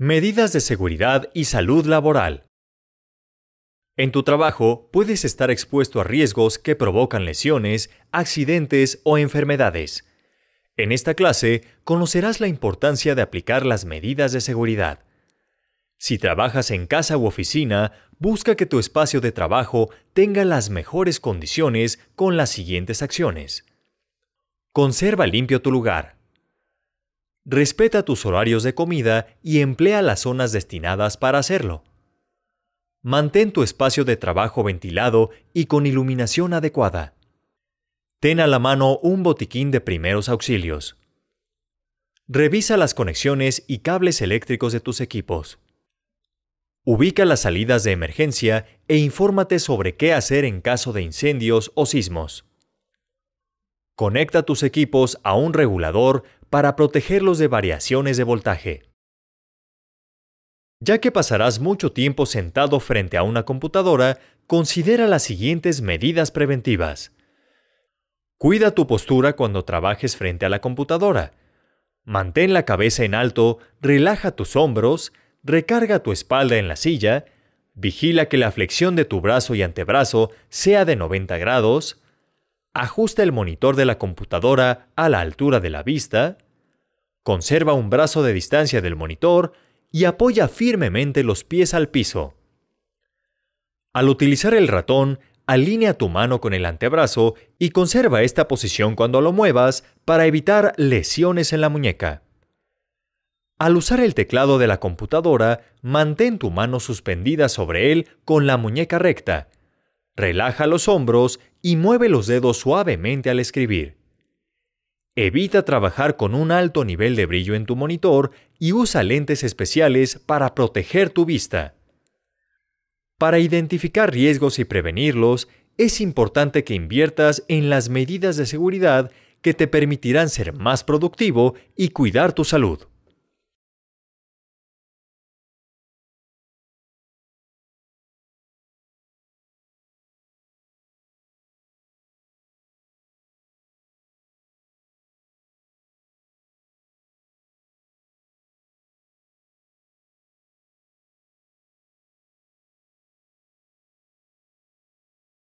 Medidas de seguridad y salud laboral. En tu trabajo puedes estar expuesto a riesgos que provocan lesiones, accidentes o enfermedades. En esta clase conocerás la importancia de aplicar las medidas de seguridad. Si trabajas en casa u oficina, busca que tu espacio de trabajo tenga las mejores condiciones con las siguientes acciones. Conserva limpio tu lugar. Respeta tus horarios de comida y emplea las zonas destinadas para hacerlo. Mantén tu espacio de trabajo ventilado y con iluminación adecuada. Ten a la mano un botiquín de primeros auxilios. Revisa las conexiones y cables eléctricos de tus equipos. Ubica las salidas de emergencia e infórmate sobre qué hacer en caso de incendios o sismos. Conecta tus equipos a un regulador para protegerlos de variaciones de voltaje. Ya que pasarás mucho tiempo sentado frente a una computadora, considera las siguientes medidas preventivas. Cuida tu postura cuando trabajes frente a la computadora. Mantén la cabeza en alto, relaja tus hombros, recarga tu espalda en la silla, vigila que la flexión de tu brazo y antebrazo sea de 90 grados, ajusta el monitor de la computadora a la altura de la vista, conserva un brazo de distancia del monitor y apoya firmemente los pies al piso. Al utilizar el ratón, alinea tu mano con el antebrazo y conserva esta posición cuando lo muevas para evitar lesiones en la muñeca. Al usar el teclado de la computadora, mantén tu mano suspendida sobre él con la muñeca recta Relaja los hombros y mueve los dedos suavemente al escribir. Evita trabajar con un alto nivel de brillo en tu monitor y usa lentes especiales para proteger tu vista. Para identificar riesgos y prevenirlos, es importante que inviertas en las medidas de seguridad que te permitirán ser más productivo y cuidar tu salud.